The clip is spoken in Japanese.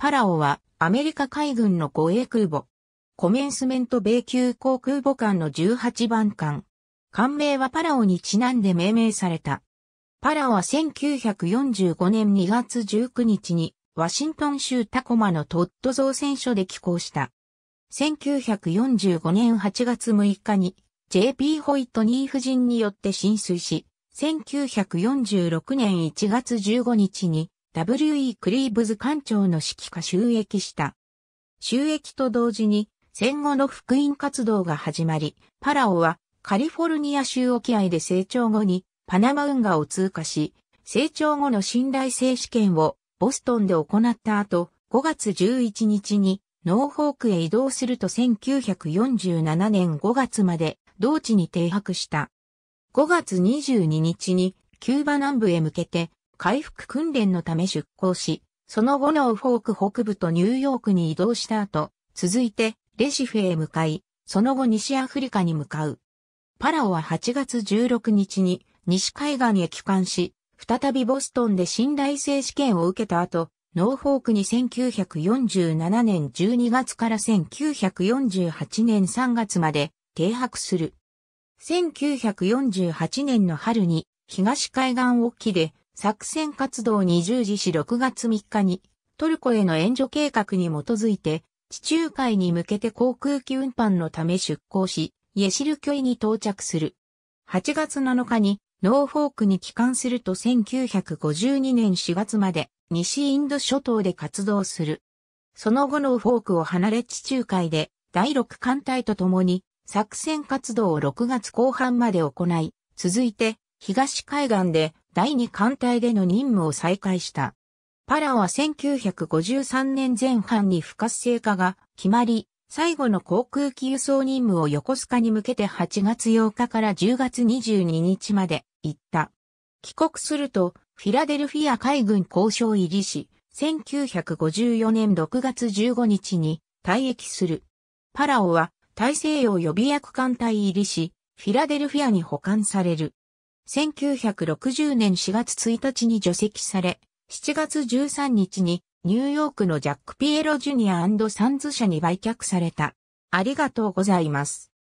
パラオはアメリカ海軍の護衛空母。コメンスメント米級航空母艦の18番艦。艦名はパラオにちなんで命名された。パラオは1945年2月19日にワシントン州タコマのトッド造船所で寄港した。1945年8月6日に JP ホイットニー夫人によって浸水し、1946年1月15日に W.E. クリーブズ艦長の指揮下収益した。収益と同時に戦後の福音活動が始まり、パラオはカリフォルニア州沖合で成長後にパナマ運河を通過し、成長後の信頼性試験をボストンで行った後、5月11日にノーホークへ移動すると1947年5月まで同地に停泊した。5月22日にキューバ南部へ向けて回復訓練のため出港し、その後ノーフォーク北部とニューヨークに移動した後、続いてレシフェへ向かい、その後西アフリカに向かう。パラオは8月16日に西海岸へ帰還し、再びボストンで信頼性試験を受けた後、ノーフォークに1947年12月から1948年3月まで停泊する。1948年の春に東海岸沖で作戦活動に従事し6月3日にトルコへの援助計画に基づいて地中海に向けて航空機運搬のため出港し、イエシル距離に到着する。8月7日にノーフォークに帰還すると1952年4月まで西インド諸島で活動する。その後ノーフォークを離れ地中海で第6艦隊と共に作戦活動を6月後半まで行い、続いて東海岸で第2艦隊での任務を再開した。パラは1953年前半に不活性化が決まり、最後の航空機輸送任務を横須賀に向けて8月8日から10月22日まで行った。帰国すると、フィラデルフィア海軍交渉入りし、1954年6月15日に退役する。パラオは大西洋予備役艦隊入りし、フィラデルフィアに保管される。1960年4月1日に除籍され、7月13日にニューヨークのジャック・ピエロ・ジュニアサンズ社に売却された。ありがとうございます。